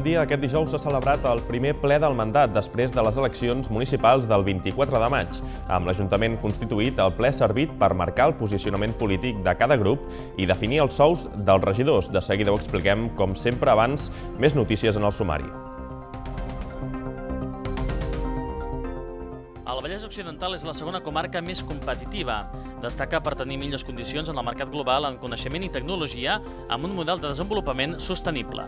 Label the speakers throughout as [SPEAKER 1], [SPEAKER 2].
[SPEAKER 1] bon dia. Aquest dijous s'ha celebrat el primer ple del mandat després de les eleccions municipals del 24 de maig. Amb l'Ajuntament constituït, el ple ha servit per marcar el posicionament polític de cada grup i definir els sous dels regidors. De seguida ho expliquem, com sempre abans, més notícies en el sumari.
[SPEAKER 2] El Vallès Occidental és la segona comarca més competitiva. Destaca per tenir millors condicions en el mercat global en coneixement i tecnologia amb un model de desenvolupament sostenible.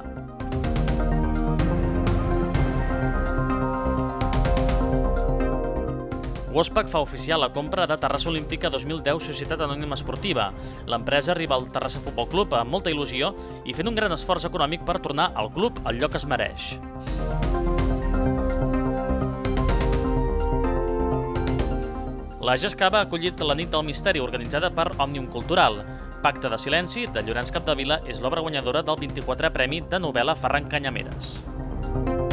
[SPEAKER 2] Wospac fa oficial la compra de Terrassa Olímpica 2010 Societat Anònima Esportiva. L'empresa arriba al Terrassa Futbol Club amb molta il·lusió i fent un gran esforç econòmic per tornar al club al lloc que es mereix. La Gescava ha acollit la nit del misteri organitzada per Òmnium Cultural. Pacte de silenci, de Llorenç Capdevila, és l'obra guanyadora del 24è Premi de novel·la Ferran Canyameres. Música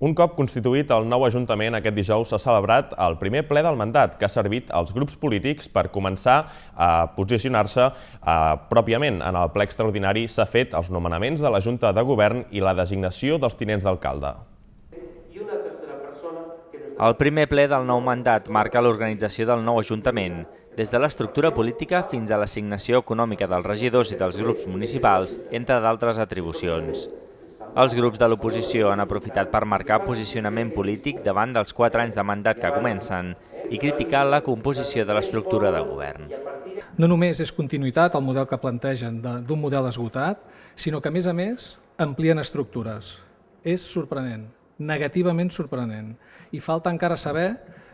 [SPEAKER 1] Un cop constituït el nou Ajuntament, aquest dijous s'ha celebrat el primer ple del mandat, que ha servit als grups polítics per començar a posicionar-se eh, pròpiament. En el ple extraordinari s'ha fet els nomenaments de la Junta de Govern i la designació dels tinents d'alcalde. El primer ple del nou mandat marca l'organització del nou Ajuntament,
[SPEAKER 3] des de l'estructura política fins a l'assignació econòmica dels regidors i dels grups municipals, entre d'altres atribucions. Els grups de l'oposició han aprofitat per marcar posicionament polític davant dels quatre anys de mandat que comencen i criticar la composició de l'estructura de govern.
[SPEAKER 2] No només és continuïtat el model que plantegen d'un model esgotat, sinó que, a més a més, amplien estructures. És sorprenent, negativament sorprenent. I falta encara saber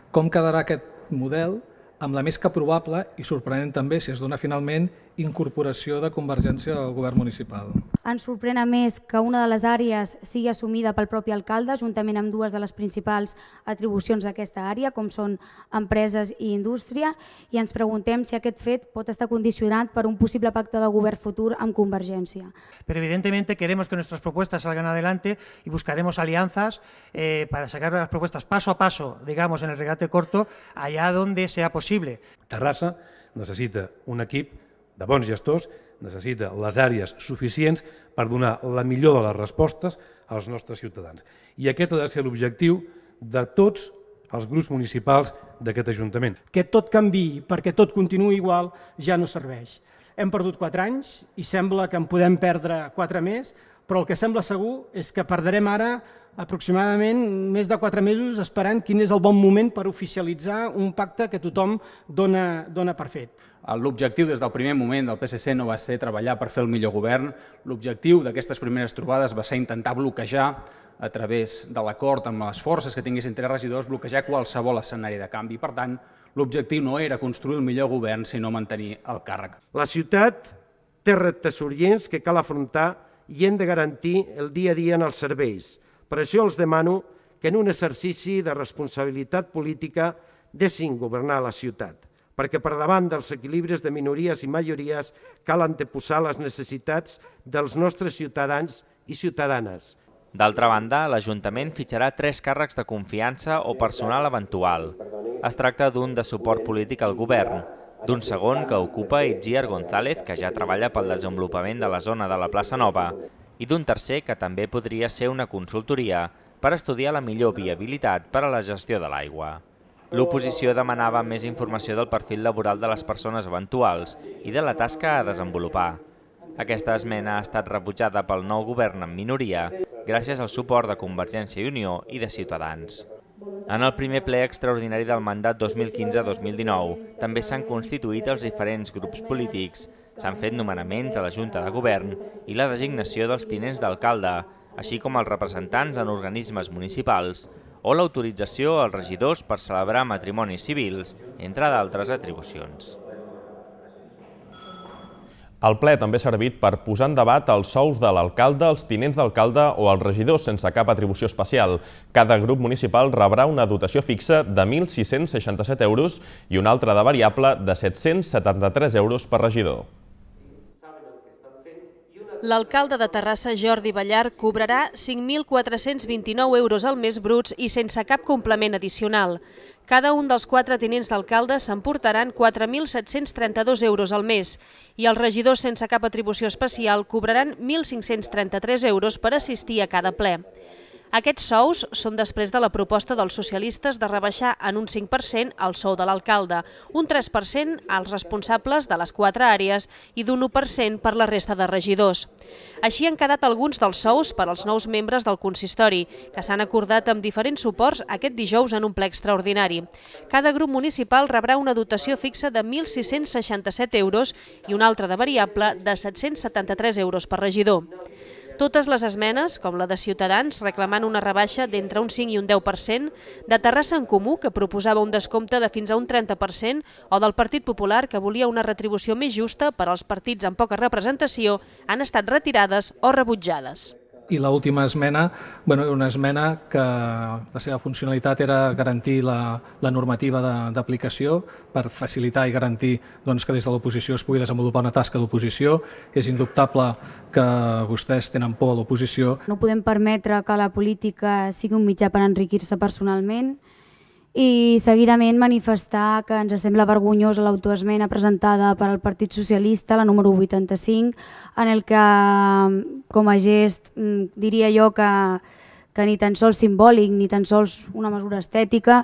[SPEAKER 2] com quedarà aquest model amb la més que probable i sorprenent també si es dona finalment incorporació de Convergència al govern municipal.
[SPEAKER 4] Ens sorprèn a més que una de les àrees sigui assumida pel propi alcalde, juntament amb dues de les principals atribucions d'aquesta àrea, com són empreses i indústria, i ens preguntem si aquest fet pot estar condicionat per un possible pacte de govern futur amb Convergència.
[SPEAKER 5] Però evidentment queremos que nuestras propuestas salgan adelante y buscaremos alianzas eh, para sacar las propuestas paso a paso, digamos, en el regate corto, allá donde sea posible.
[SPEAKER 6] Terrassa necessita un equip de bons gestors necessita les àrees suficients per donar la millor de les respostes als nostres ciutadans. I aquest ha de ser l'objectiu de tots els grups municipals d'aquest Ajuntament. Que tot canvi
[SPEAKER 5] perquè tot continuï igual ja no serveix. Hem perdut 4 anys i sembla que en podem perdre 4 més, però el que sembla segur és que perdrem ara aproximadament més de quatre mesos esperant quin és el bon moment per oficialitzar un pacte que tothom dona, dona per fet. Ah, l'objectiu des del primer moment del PSC no va ser treballar per fer el millor govern, l'objectiu d'aquestes primeres trobades va ser intentar bloquejar a través de l'acord amb les forces que tinguessin tres regidors, bloquejar qualsevol escenari de canvi. Per tant, l'objectiu no era construir
[SPEAKER 6] el millor govern, sinó mantenir el càrrec. La ciutat té reptes urgents que cal afrontar i hem de garantir el dia a dia en els serveis, per això els demano que en un exercici de responsabilitat política deixin governar la ciutat, perquè per davant dels equilibris de minories i majories cal anteposar les necessitats dels nostres ciutadans i ciutadanes.
[SPEAKER 3] D'altra banda, l'Ajuntament fitxarà tres càrrecs de confiança o personal eventual. Es tracta d'un de suport polític al govern, d'un segon que ocupa Itziar González, que ja treballa pel desenvolupament de la zona de la plaça Nova, i d'un tercer que també podria ser una consultoria per estudiar la millor viabilitat per a la gestió de l'aigua. L'oposició demanava més informació del perfil laboral de les persones eventuals i de la tasca a desenvolupar. Aquesta esmena ha estat rebutjada pel nou govern en minoria gràcies al suport de Convergència i Unió i de Ciutadans. En el primer ple extraordinari del mandat 2015-2019 també s'han constituït els diferents grups polítics S'han fet nomenaments a la Junta de Govern i la designació dels tinents d'alcalde, així com els representants en organismes municipals o l'autorització als regidors per celebrar matrimonis civils, entre d'altres atribucions.
[SPEAKER 1] El ple també ha servit per posar en debat els sous de l'alcalde, els tinents d'alcalde o els regidors sense cap atribució especial. Cada grup municipal rebrà una dotació fixa de 1.667 euros i una altra de variable de 773 euros per regidor.
[SPEAKER 7] L'alcalde de Terrassa, Jordi Ballar, cobrarà 5.429 euros al mes bruts i sense cap complement addicional. Cada un dels quatre tenents d'alcalde s'emportaran 4.732 euros al mes i els regidors sense cap atribució especial cobraran 1.533 euros per assistir a cada ple. Aquests sous són després de la proposta dels socialistes de rebaixar en un 5% el sou de l'alcalde, un 3% als responsables de les quatre àrees i d'un 1% per la resta de regidors. Així han quedat alguns dels sous per als nous membres del consistori, que s'han acordat amb diferents suports aquest dijous en un ple extraordinari. Cada grup municipal rebrà una dotació fixa de 1.667 euros i una altra de variable de 773 euros per regidor totes les esmenes, com la de Ciutadans, reclamant una rebaixa d'entre un 5 i un 10%, de Terrassa en Comú, que proposava un descompte de fins a un 30%, o del Partit Popular, que volia una retribució més justa per als partits amb poca representació, han estat retirades o rebutjades.
[SPEAKER 2] I l'última esmena, bueno, una esmena que la seva funcionalitat era garantir la, la normativa d'aplicació per facilitar i garantir doncs, que des de l'oposició es pugui desenvolupar una tasca d'oposició. És indubtable que vostès tenen por a l'oposició.
[SPEAKER 4] No podem permetre que la política sigui un mitjà per enriquir-se personalment, i seguidament manifestar que ens sembla vergonyós l'autoesmena presentada per al Partit Socialista, la número 85, en el que com a gest mm, diria jo que, que ni tan sols simbòlic ni tan sols una mesura estètica,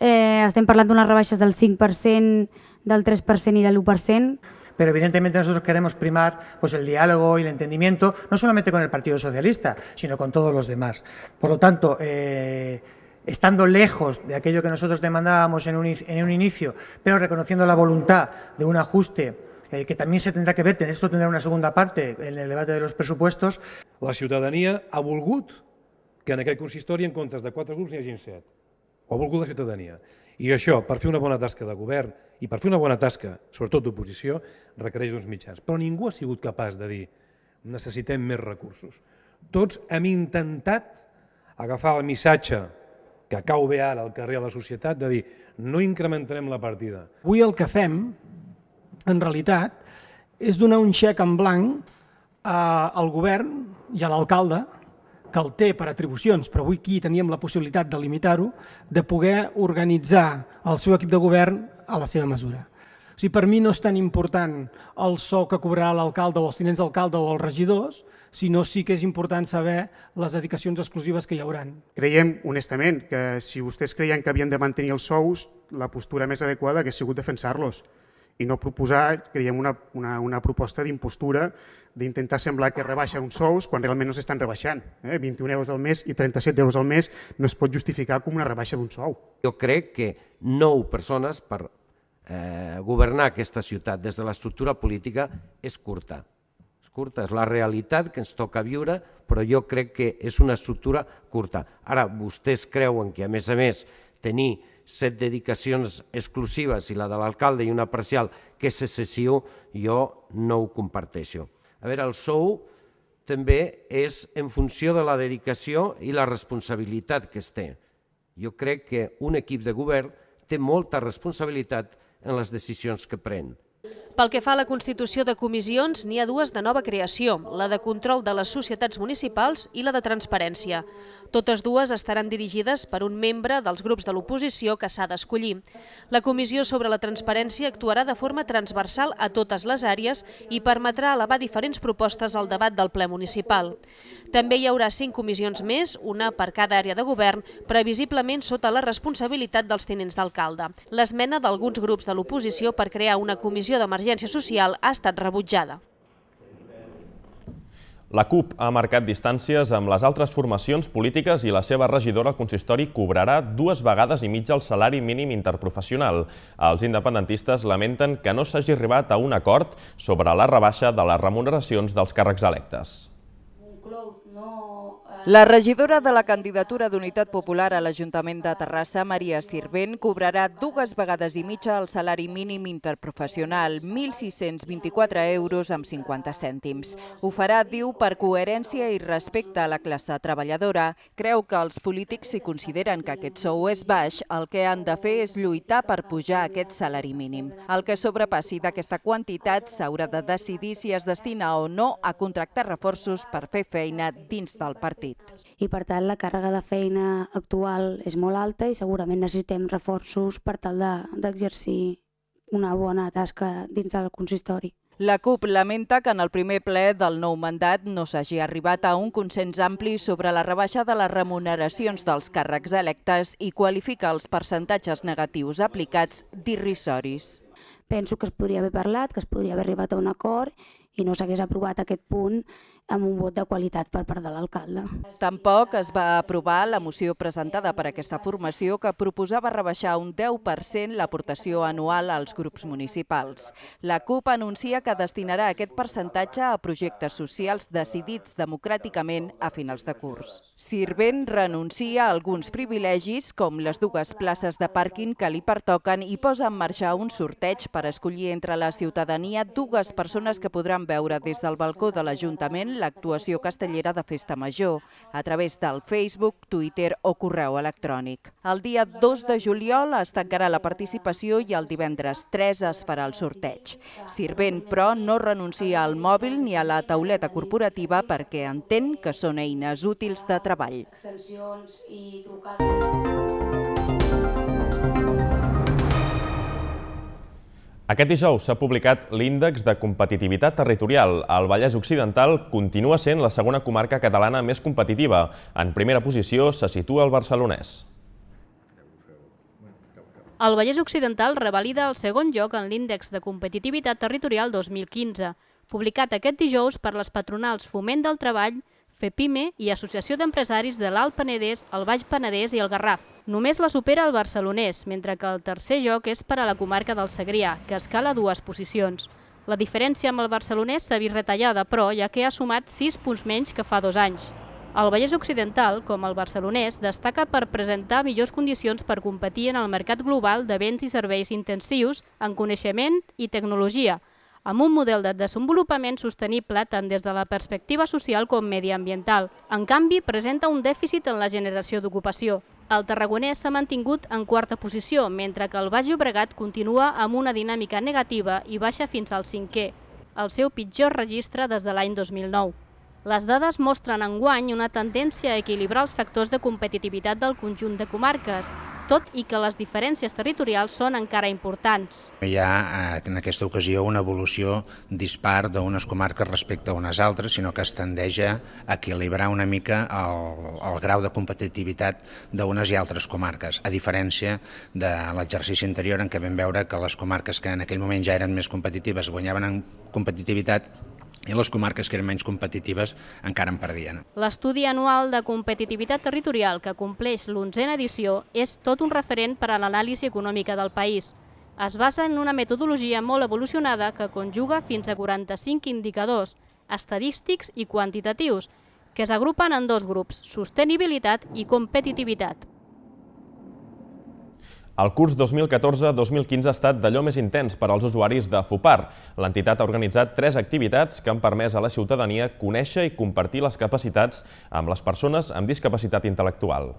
[SPEAKER 4] eh, estem parlant d'unes rebaixes del 5%, del 3% i del 1%.
[SPEAKER 5] pero evidentemente nosotros queremos primar pues, el diálogo y el entendimiento, no solamente con el Partido Socialista, sino con todos los demás. Por lo tanto, eh, estando lejos de aquello que nosotros demandábamos en un, en un inicio, pero reconociendo la voluntad de un ajuste eh, que también se tendrá que ver, esto tendrá una segunda parte en el debate de los
[SPEAKER 6] presupuestos. La ciutadania ha volgut que en aquest consistori, en comptes de quatre grups, n'hi hagin set. Ho ha volgut la ciutadania. I això, per fer una bona tasca de govern i per fer una bona tasca, sobretot d'oposició, requereix uns mitjans. Però ningú ha sigut capaç de dir necessitem més recursos. Tots hem intentat agafar el missatge que cau bé ara al carrer de la societat, de dir, no incrementarem la partida.
[SPEAKER 5] Avui el que fem, en realitat, és donar un xec en blanc eh, al govern i a l'alcalde, que el té per atribucions, però avui aquí teníem la possibilitat de limitar-ho, de poder organitzar el seu equip de govern a la seva mesura. O sigui, per mi no és tan important el so que cobrarà l'alcalde o els tinents d'alcalde o els regidors, sinó sí que és important saber les dedicacions exclusives que hi hauran. Creiem, honestament, que si vostès creien que havien de mantenir els sous, la postura més adequada hauria sigut defensar-los i no proposar, creiem, una, una, una proposta d'impostura d'intentar semblar que rebaixen uns sous quan realment no s'estan rebaixant. Eh? 21 euros al mes i 37 euros al mes no es pot
[SPEAKER 6] justificar com una rebaixa d'un sou. Jo crec que nou persones per eh, governar aquesta ciutat des de l'estructura política és curta. És curta, és la realitat que ens toca viure, però jo crec que és una estructura curta. Ara, vostès creuen que, a més a més, tenir set dedicacions exclusives i la de l'alcalde i una parcial, que és excessiu, jo no ho comparteixo. A veure, el sou també és en funció de la dedicació i la responsabilitat que es té. Jo crec que un equip de govern té molta responsabilitat en les decisions que pren.
[SPEAKER 7] Pel que fa a la constitució de comissions, n'hi ha dues de nova creació, la de control de les societats municipals i la de transparència. Totes dues estaran dirigides per un membre dels grups de l'oposició que s'ha d'escollir. La comissió sobre la transparència actuarà de forma transversal a totes les àrees i permetrà elevar diferents propostes al debat del ple municipal. També hi haurà cinc comissions més, una per cada àrea de govern, previsiblement sota la responsabilitat dels tenents d'alcalde. L'esmena d'alguns grups de l'oposició per crear una comissió d'emergència d'emergència social ha estat rebutjada.
[SPEAKER 1] La CUP ha marcat distàncies amb les altres formacions polítiques i la seva regidora consistori cobrarà dues vegades i mitja el salari mínim interprofessional. Els independentistes lamenten que no s'hagi arribat a un acord sobre la rebaixa de les remuneracions dels càrrecs electes.
[SPEAKER 4] no la
[SPEAKER 8] regidora de la candidatura d'Unitat Popular a l'Ajuntament de Terrassa, Maria Sirvent, cobrarà dues vegades i mitja el salari mínim interprofessional, 1.624 euros amb 50 cèntims. Ho farà, diu, per coherència i respecte a la classe treballadora. Creu que els polítics, si consideren que aquest sou és baix, el que han de fer és lluitar per pujar aquest salari mínim. El que sobrepassi d'aquesta quantitat s'haurà de decidir si es destina o no a contractar reforços per fer feina dins del partit reduït.
[SPEAKER 4] I per tant la càrrega de feina actual és molt alta i segurament necessitem reforços per tal d'exercir de, una bona tasca dins del consistori.
[SPEAKER 8] La CUP lamenta que en el primer ple del nou mandat no s'hagi arribat a un consens ampli sobre la rebaixa de les remuneracions dels càrrecs electes i qualifica els percentatges negatius aplicats d'irrisoris.
[SPEAKER 4] Penso que es podria haver parlat, que es podria haver arribat a un acord i no s'hagués aprovat aquest punt amb un vot de qualitat per part de l'alcalde.
[SPEAKER 8] Tampoc es va aprovar la moció presentada per aquesta formació que proposava rebaixar un 10% l'aportació anual als grups municipals. La CUP anuncia que destinarà aquest percentatge a projectes socials decidits democràticament a finals de curs. Sirvent renuncia a alguns privilegis, com les dues places de pàrquing que li pertoquen i posa en marxa un sorteig per escollir entre la ciutadania dues persones que podran veure des del balcó de l'Ajuntament l'actuació castellera de Festa Major a través del Facebook, Twitter o correu electrònic. El dia 2 de juliol es tancarà la participació i el divendres 3 es farà el sorteig. Sirvent, però, no renuncia al mòbil ni a la tauleta corporativa perquè entén que són eines útils de treball.
[SPEAKER 4] Extensions i trucades...
[SPEAKER 1] Aquest dijous s'ha publicat l'índex de competitivitat territorial. El Vallès Occidental continua sent la segona comarca catalana més competitiva. En primera posició se situa el barcelonès.
[SPEAKER 9] El Vallès Occidental revalida el segon lloc en l'índex de competitivitat territorial 2015, publicat aquest dijous per les patronals Foment del Treball FEPIME i Associació d'Empresaris de l'Alt Penedès, el Baix Penedès i el Garraf. Només la supera el barcelonès, mentre que el tercer joc és per a la comarca del Segrià, que escala dues posicions. La diferència amb el barcelonès s'ha vist retallada, però, ja que ha sumat 6 punts menys que fa dos anys. El Vallès Occidental, com el barcelonès, destaca per presentar millors condicions per competir en el mercat global de béns i serveis intensius en coneixement i tecnologia, amb un model de desenvolupament sostenible tant des de la perspectiva social com mediambiental. En canvi, presenta un dèficit en la generació d'ocupació. El Tarragonès s'ha mantingut en quarta posició, mentre que el Baix Llobregat continua amb una dinàmica negativa i baixa fins al cinquè, el seu pitjor registre des de l'any 2009. Les dades mostren enguany una tendència a equilibrar els factors de competitivitat del conjunt de comarques, tot i que les diferències territorials són encara importants.
[SPEAKER 5] Hi ha eh, en aquesta ocasió una evolució dispar d'unes comarques respecte a unes altres, sinó que es tendeix a equilibrar una mica el, el grau de competitivitat d'unes i altres comarques, a diferència de l'exercici anterior en què vam veure que les comarques que en aquell moment ja eren més competitives guanyaven en competitivitat i les comarques que eren menys competitives encara en perdien.
[SPEAKER 9] L'estudi anual de competitivitat territorial que compleix l'onzena edició és tot un referent per a l'anàlisi econòmica del país. Es basa en una metodologia molt evolucionada que conjuga fins a 45 indicadors, estadístics i quantitatius, que s'agrupen en dos grups, sostenibilitat i competitivitat.
[SPEAKER 1] El curs 2014-2015 ha estat d'allò més intens per als usuaris de FUPAR. L'entitat ha organitzat tres activitats que han permès a la ciutadania conèixer i compartir les capacitats amb les persones amb discapacitat intel·lectual.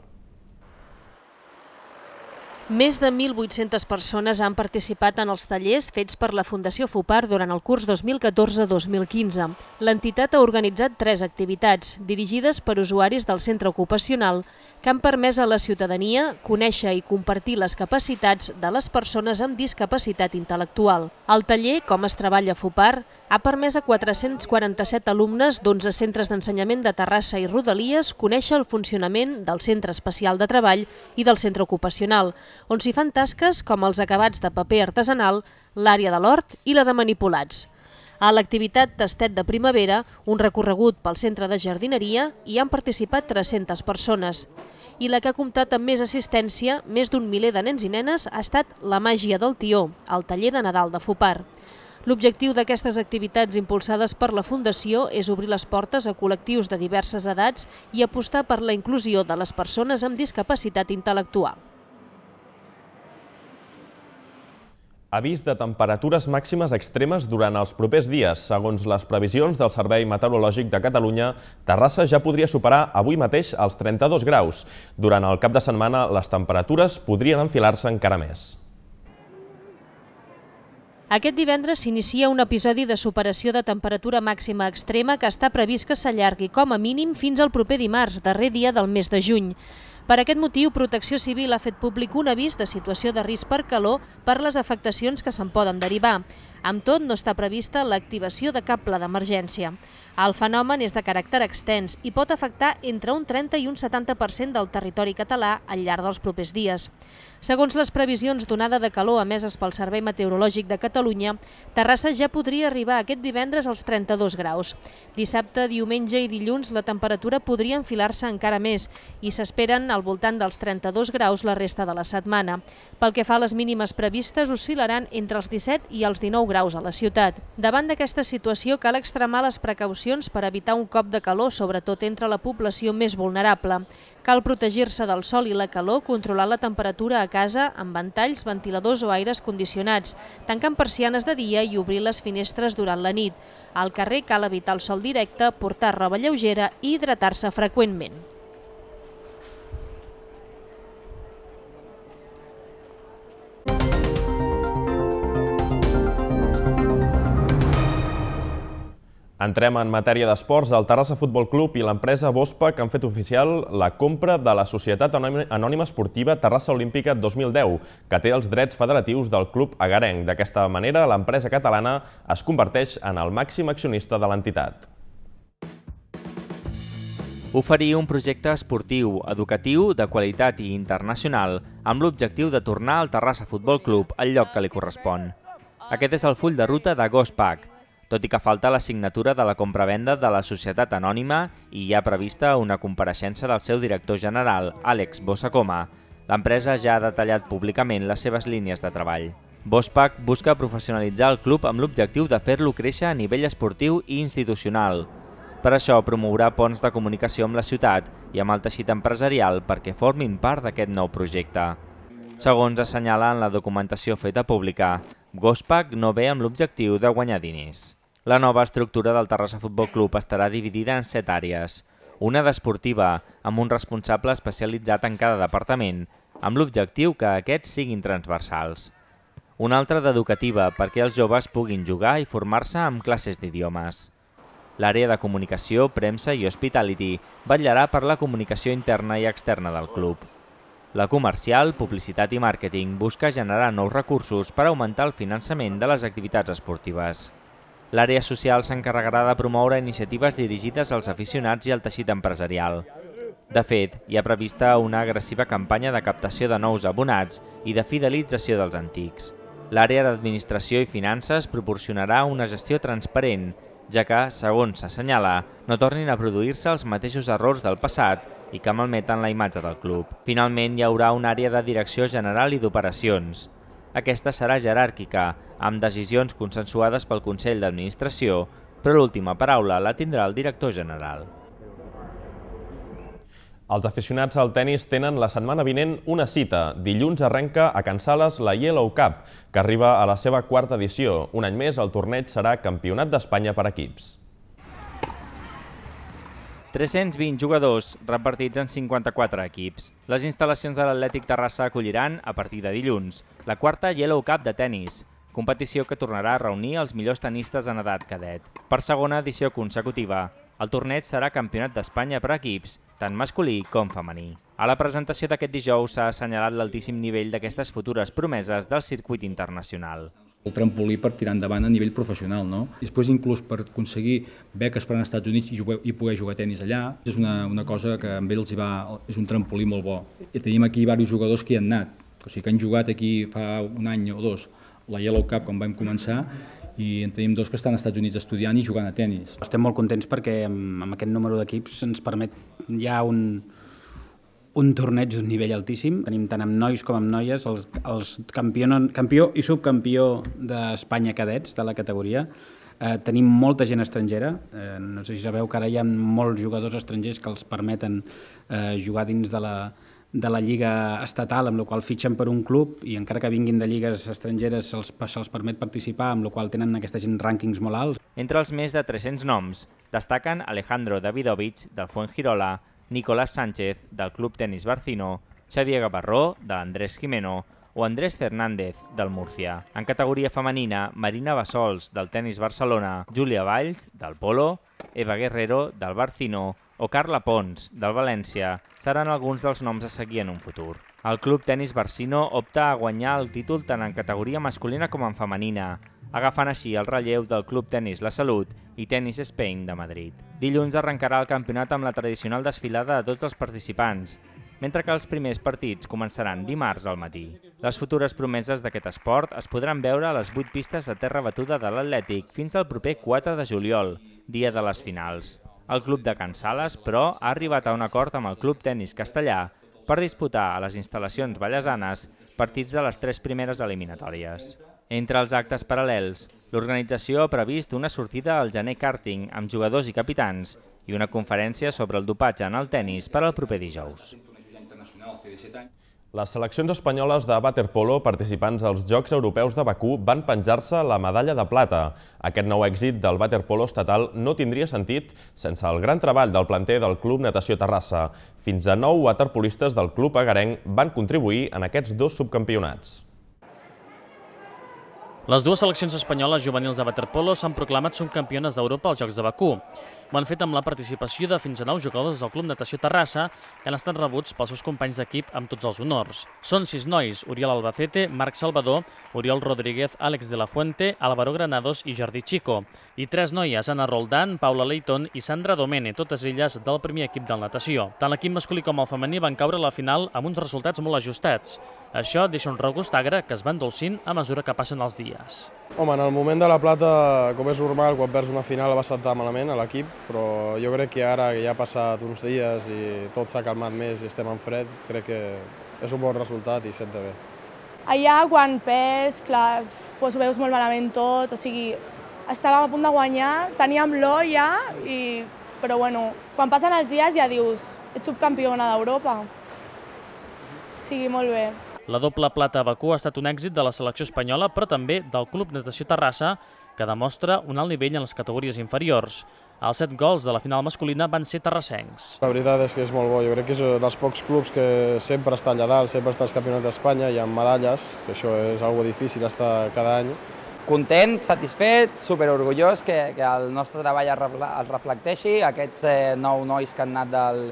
[SPEAKER 7] Més de 1.800 persones han participat en els tallers fets per la Fundació FUPAR durant el curs 2014-2015. L'entitat ha organitzat tres activitats, dirigides per usuaris del centre ocupacional, que han permès a la ciutadania conèixer i compartir les capacitats de les persones amb discapacitat intel·lectual. El taller, com es treballa a FUPAR, ha permès a 447 alumnes d'11 centres d'ensenyament de Terrassa i Rodalies conèixer el funcionament del Centre Especial de Treball i del Centre Ocupacional, on s'hi fan tasques com els acabats de paper artesanal, l'àrea de l'hort i la de manipulats. A l'activitat Tastet de Primavera, un recorregut pel centre de jardineria, hi han participat 300 persones. I la que ha comptat amb més assistència, més d'un miler de nens i nenes, ha estat La màgia del tió, el taller de Nadal de Fupar. L'objectiu d'aquestes activitats impulsades per la Fundació és obrir les portes a col·lectius de diverses edats i apostar per la inclusió de les persones amb discapacitat intel·lectual.
[SPEAKER 1] Avís de temperatures màximes extremes durant els propers dies. Segons les previsions del Servei Meteorològic de Catalunya, Terrassa ja podria superar avui mateix els 32 graus. Durant el cap de setmana, les temperatures podrien enfilar-se encara més.
[SPEAKER 7] Aquest divendres s'inicia un episodi de superació de temperatura màxima extrema que està previst que s'allargui com a mínim fins al proper dimarts, darrer dia del mes de juny. Per aquest motiu, Protecció Civil ha fet públic un avís de situació de risc per calor per les afectacions que se'n poden derivar. Amb tot, no està prevista l'activació de cap pla d'emergència. El fenomen és de caràcter extens i pot afectar entre un 30 i un 70% del territori català al llarg dels propers dies. Segons les previsions d'onada de calor emeses pel Servei Meteorològic de Catalunya, Terrassa ja podria arribar aquest divendres als 32 graus. Dissabte, diumenge i dilluns la temperatura podria enfilar-se encara més i s'esperen al voltant dels 32 graus la resta de la setmana. Pel que fa a les mínimes previstes, oscilaran entre els 17 i els 19 graus a la ciutat. Davant d'aquesta situació cal extremar les precaucions precaucions per evitar un cop de calor, sobretot entre la població més vulnerable. Cal protegir-se del sol i la calor, controlar la temperatura a casa amb ventalls, ventiladors o aires condicionats, tancant persianes de dia i obrir les finestres durant la nit. Al carrer cal evitar el sol directe, portar roba lleugera i hidratar-se freqüentment.
[SPEAKER 1] Entrem en matèria d'esports. El Terrassa Futbol Club i l'empresa Bospa que han fet oficial la compra de la Societat Anònima Esportiva Terrassa Olímpica 2010, que té els drets federatius del club agarenc. D'aquesta manera, l'empresa catalana es converteix en el màxim accionista de l'entitat. Oferir un projecte esportiu, educatiu, de qualitat i
[SPEAKER 3] internacional amb l'objectiu de tornar al Terrassa Futbol Club al lloc que li correspon. Aquest és el full de ruta de Gospac, tot i que falta la signatura de la compravenda de la societat anònima i hi ha prevista una compareixença del seu director general, Àlex Bossacoma. L'empresa ja ha detallat públicament les seves línies de treball. Bospac busca professionalitzar el club amb l'objectiu de fer-lo créixer a nivell esportiu i institucional. Per això promourà ponts de comunicació amb la ciutat i amb el teixit empresarial perquè formin part d'aquest nou projecte. Segons assenyala en la documentació feta pública, Gospac no ve amb l'objectiu de guanyar diners. La nova estructura del Terrassa Futbol Club estarà dividida en set àrees. Una d'esportiva, amb un responsable especialitzat en cada departament, amb l'objectiu que aquests siguin transversals. Una altra d'educativa, perquè els joves puguin jugar i formar-se amb classes d'idiomes. L'àrea de comunicació, premsa i hospitality vetllarà per la comunicació interna i externa del club. La comercial, publicitat i màrqueting busca generar nous recursos per augmentar el finançament de les activitats esportives. L'àrea social s'encarregarà de promoure iniciatives dirigides als aficionats i al teixit empresarial. De fet, hi ha prevista una agressiva campanya de captació de nous abonats i de fidelització dels antics. L'àrea d'administració i finances proporcionarà una gestió transparent, ja que, segons s'assenyala, no tornin a produir-se els mateixos errors del passat i que malmeten la imatge del club. Finalment, hi haurà una àrea de direcció general i d'operacions. Aquesta serà jeràrquica, amb decisions consensuades pel Consell d'Administració, però l'última paraula la tindrà el director general.
[SPEAKER 1] Els aficionats al tennis tenen la setmana vinent una cita. Dilluns arrenca a Can Sales la Yellow Cup, que arriba a la seva quarta edició. Un any més, el torneig serà Campionat d'Espanya per equips.
[SPEAKER 3] 320 jugadors repartits en 54 equips. Les instal·lacions de l'Atlètic Terrassa acolliran, a partir de dilluns, la quarta Yellow Cup de tennis, competició que tornarà a reunir els millors tenistes en edat cadet. Per segona edició consecutiva, el torneig serà campionat d'Espanya per equips, tant masculí com femení. A la presentació d'aquest dijous s'ha assenyalat l'altíssim nivell d'aquestes futures promeses del circuit internacional.
[SPEAKER 5] El trampolí per tirar endavant a nivell professional, no? I després inclús per aconseguir beques per als Estats Units i, jugar, i poder jugar a tennis allà, és una, una cosa que amb ells hi va, és un trampolí molt bo. I tenim aquí diversos jugadors que hi han anat, o sigui que han jugat aquí fa un any o dos, la Yellow Cup quan vam començar i en tenim dos que estan als Estats Units estudiant i jugant a tennis. Estem molt contents perquè amb aquest número d'equips ens permet ja un, un torneig d'un nivell altíssim. Tenim tant amb nois com amb noies els, els campió, campió i subcampió d'Espanya cadets de la categoria. Eh, tenim molta gent estrangera, eh, no sé si sabeu que ara hi ha molts jugadors estrangers que els permeten eh, jugar dins de la, de la lliga
[SPEAKER 3] estatal, amb la qual fitxen per un club i encara que vinguin de lligues estrangeres se'ls se permet participar, amb la qual tenen aquesta gent rànquings molt alts. Entre els més de 300 noms destaquen Alejandro Davidovich, del Fuengirola, Nicolás Sánchez, del Club Tenis Barcino, Xavier Gavarró, de l'Andrés Jimeno, o Andrés Fernández, del Múrcia. En categoria femenina, Marina Bassols, del Tenis Barcelona, Júlia Valls, del Polo, Eva Guerrero, del Barcino, o Carla Pons, del València, seran alguns dels noms a seguir en un futur. El club tennis Barsino opta a guanyar el títol tant en categoria masculina com en femenina, agafant així el relleu del Club Tenis La Salut i Tenis Spain de Madrid. Dilluns arrencarà el campionat amb la tradicional desfilada de tots els participants, mentre que els primers partits començaran dimarts al matí. Les futures promeses d'aquest esport es podran veure a les 8 pistes de terra batuda de l'Atlètic fins al proper 4 de juliol, dia de les finals. El club de Can Sales, però, ha arribat a un acord amb el club tennis castellà per disputar a les instal·lacions ballesanes partits de les tres primeres eliminatòries. Entre els actes paral·lels, l'organització ha previst una sortida al gener karting amb jugadors i capitans i una
[SPEAKER 1] conferència sobre el dopatge en el tennis per al proper dijous. Les seleccions espanyoles de waterpolo participants als Jocs Europeus de Bakú van penjar-se la medalla de plata. Aquest nou èxit del waterpolo estatal no tindria sentit sense el gran treball del planter del Club Natació Terrassa. Fins a nou waterpolistes del club agarenc van contribuir en aquests dos subcampionats. Les dues seleccions
[SPEAKER 2] espanyoles juvenils de waterpolo s'han proclamat subcampiones d'Europa als Jocs de Bakú. Ho han fet amb la participació de fins a 9 jugadors del Club Natació Terrassa que han estat rebuts pels seus companys d'equip amb tots els honors. Són sis nois, Oriol Albacete, Marc Salvador, Oriol Rodríguez, Àlex de la Fuente, Álvaro Granados i Jordi Chico. I tres noies, Anna Roldán, Paula Leiton i Sandra Domene, totes elles del primer equip del Natació. Tant l'equip masculí com el femení van caure a la final amb uns resultats molt ajustats. Això deixa un regust agre que es va endolcint a mesura que passen els dies.
[SPEAKER 6] Home, en el moment de la plata, com és normal, quan perds una final va saltar malament a l'equip, però jo crec que ara que ja ha passat uns dies i tot s'ha calmat més i estem en fred, crec que és un bon resultat i senta bé.
[SPEAKER 4] Allà, quan perds, clar, doncs veus molt malament tot, o sigui, estàvem a punt de guanyar, teníem l'or ja, i... però bueno, quan passen els dies ja dius, ets subcampiona d'Europa. O sigui, molt bé.
[SPEAKER 2] La doble plata a Bacú ha estat un èxit de la selecció espanyola, però també del Club Natació Terrassa, que demostra un alt nivell en les categories inferiors. Els set gols de la final masculina van ser terrassencs.
[SPEAKER 6] La veritat és que és molt bo. Jo crec que és dels pocs clubs que sempre està allà dalt, sempre està als campionats d'Espanya i amb medalles, que això és algo difícil estar cada any. Content, satisfet, superorgullós que, que el nostre treball es reflecteixi. Aquests eh,
[SPEAKER 3] nou nois que han anat del,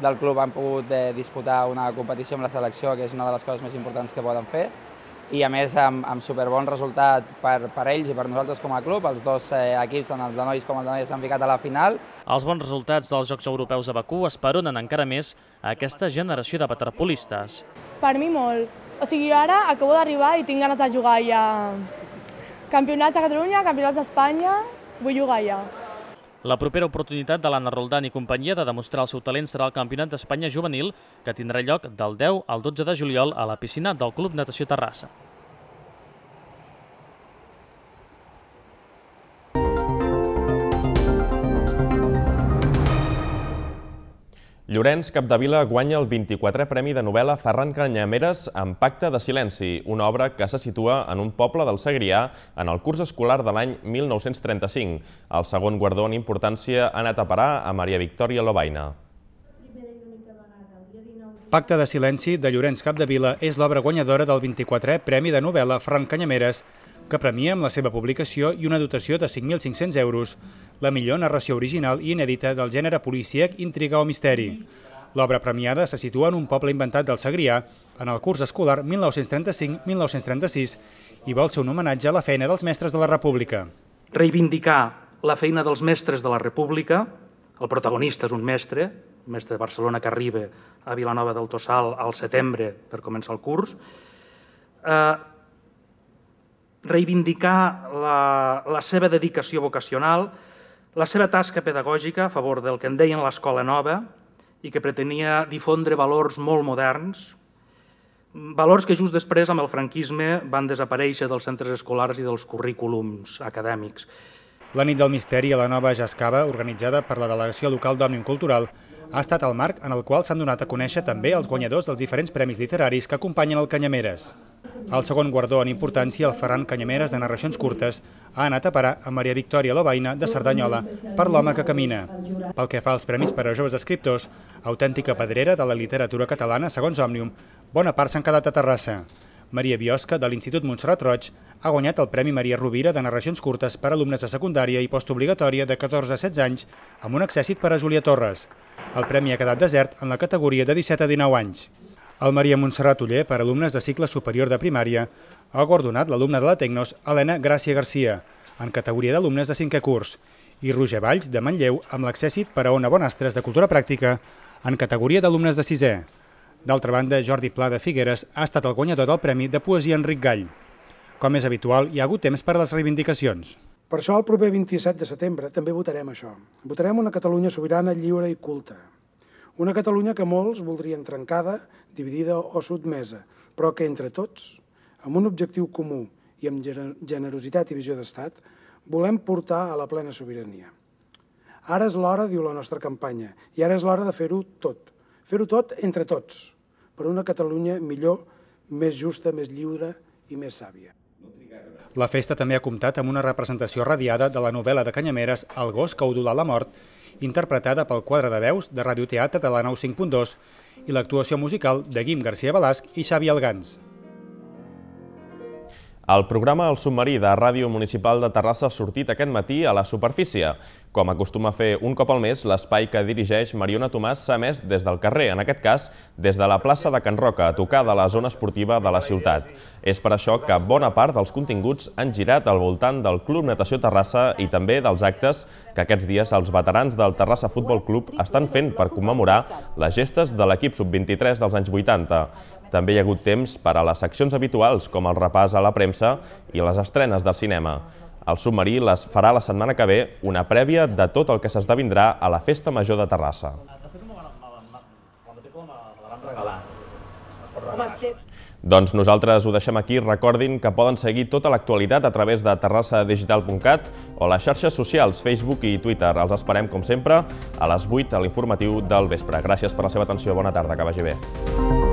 [SPEAKER 3] del club han pogut eh, disputar una competició amb la selecció, que és una de les coses més importants que poden fer, i a més amb, amb superbon resultat per, per ells i per nosaltres com a club. Els dos eh, equips, tant els de nois com els de nois, s'han ficat a la
[SPEAKER 2] final. Els bons resultats dels Jocs Europeus de Bakú esperonen encara més a aquesta generació de waterpolistes.
[SPEAKER 4] Per mi molt. O sigui, ara acabo d'arribar i tinc ganes de jugar ja. Campionats a Catalunya, campionats d'Espanya, vull jugar ja.
[SPEAKER 2] La propera oportunitat de l'Anna Roldán i companyia de demostrar el seu talent serà el Campionat d'Espanya Juvenil, que tindrà lloc del 10 al 12 de juliol a la piscina del Club Natació Terrassa.
[SPEAKER 1] Llorenç Capdevila guanya el 24è Premi de novel·la Ferran Canyameres amb Pacte de Silenci, una obra que se situa en un poble del Segrià en el curs escolar de l'any 1935. El segon guardó en importància ha anat a parar a Maria Victòria Lobaina.
[SPEAKER 5] Pacte de silenci de Llorenç Capdevila és l'obra guanyadora del 24è Premi de novel·la Ferran Canyameres, que premia amb la seva publicació i una dotació de 5.500 euros la millor narració original i inèdita del gènere policíac, intriga o misteri. L'obra premiada se situa en un poble inventat del Segrià en el curs escolar 1935-1936 i vol ser un homenatge a la feina dels mestres de la
[SPEAKER 2] República. Reivindicar la feina dels mestres de la República, el protagonista és un mestre, un mestre de Barcelona que arriba a Vilanova del Tossal al setembre per començar
[SPEAKER 6] el curs, eh, reivindicar la, la seva dedicació vocacional, la seva tasca pedagògica a favor del que en deien
[SPEAKER 2] l'escola nova i que pretenia difondre valors molt moderns, valors que just després amb el franquisme van desaparèixer dels centres escolars i dels currículums acadèmics.
[SPEAKER 5] La nit del misteri a la nova Jascava, organitzada per la delegació local d'Òmnium Cultural, ha estat el marc en el qual s'han donat a conèixer també els guanyadors dels diferents premis literaris que acompanyen el Canyameres. El segon guardó en importància, el Ferran Canyameres de narracions curtes, ha anat a parar a Maria Victòria Lobaina de Cerdanyola per l'home que camina. Pel que fa als premis per a joves escriptors, autèntica pedrera de la literatura catalana segons Òmnium, bona part s'han quedat a Terrassa. Maria Biosca, de l'Institut Montserrat Roig, ha guanyat el Premi Maria Rovira de narracions curtes per a alumnes de secundària i postobligatòria de 14 a 16 anys amb un excèssit per a Júlia Torres. El premi ha quedat desert en la categoria de 17 a 19 anys. El Maria Montserrat Uller, per a alumnes de cicle superior de primària, ha guardonat l'alumna de la Tecnos, Helena Gràcia Garcia, en categoria d'alumnes de 5è curs, i Roger Valls, de Manlleu, amb l'accèssit per a Ona Bonastres de Cultura Pràctica, en categoria d'alumnes de 6è. D'altra banda, Jordi Pla de Figueres ha estat el guanyador del Premi de Poesia Enric Gall. Com és habitual, hi ha hagut temps per a les reivindicacions.
[SPEAKER 6] Per això, el proper 27 de setembre també votarem això. Votarem una Catalunya sobirana, lliure i culta. Una Catalunya que molts voldrien trencada, dividida o sotmesa, però que entre tots, amb un objectiu comú i amb generositat i visió d'estat, volem portar a la plena sobirania. Ara és l'hora, diu la nostra campanya, i ara és l'hora de fer-ho tot. Fer-ho tot entre tots per una Catalunya millor, més justa, més lliure i més sàvia.
[SPEAKER 5] La festa també ha comptat amb una representació radiada de la novel·la de Canyameres El gos que odolà la mort, interpretada pel quadre de veus de Radioteatre de la 95.2 i l'actuació musical de Guim García Balasc i Xavi Algans.
[SPEAKER 1] El programa El Submarí de Ràdio Municipal de Terrassa ha sortit aquest matí a la superfície. Com acostuma a fer un cop al mes, l'espai que dirigeix Mariona Tomàs s'ha emès des del carrer, en aquest cas des de la plaça de Can Roca, a tocar de la zona esportiva de la ciutat. És per això que bona part dels continguts han girat al voltant del Club Natació Terrassa i també dels actes que aquests dies els veterans del Terrassa Futbol Club estan fent per commemorar les gestes de l'equip sub-23 dels anys 80. També hi ha hagut temps per a les seccions habituals, com el repàs a la premsa i les estrenes del cinema. El submarí les farà la setmana que ve una prèvia de tot el que s'esdevindrà a la Festa Major de Terrassa. Doncs nosaltres ho deixem aquí. Recordin que poden seguir tota l'actualitat a través de terrassadigital.cat o les xarxes socials, Facebook i Twitter. Els esperem, com sempre, a les 8 a l'informatiu del vespre. Gràcies per la seva atenció. Bona tarda, que vagi bé.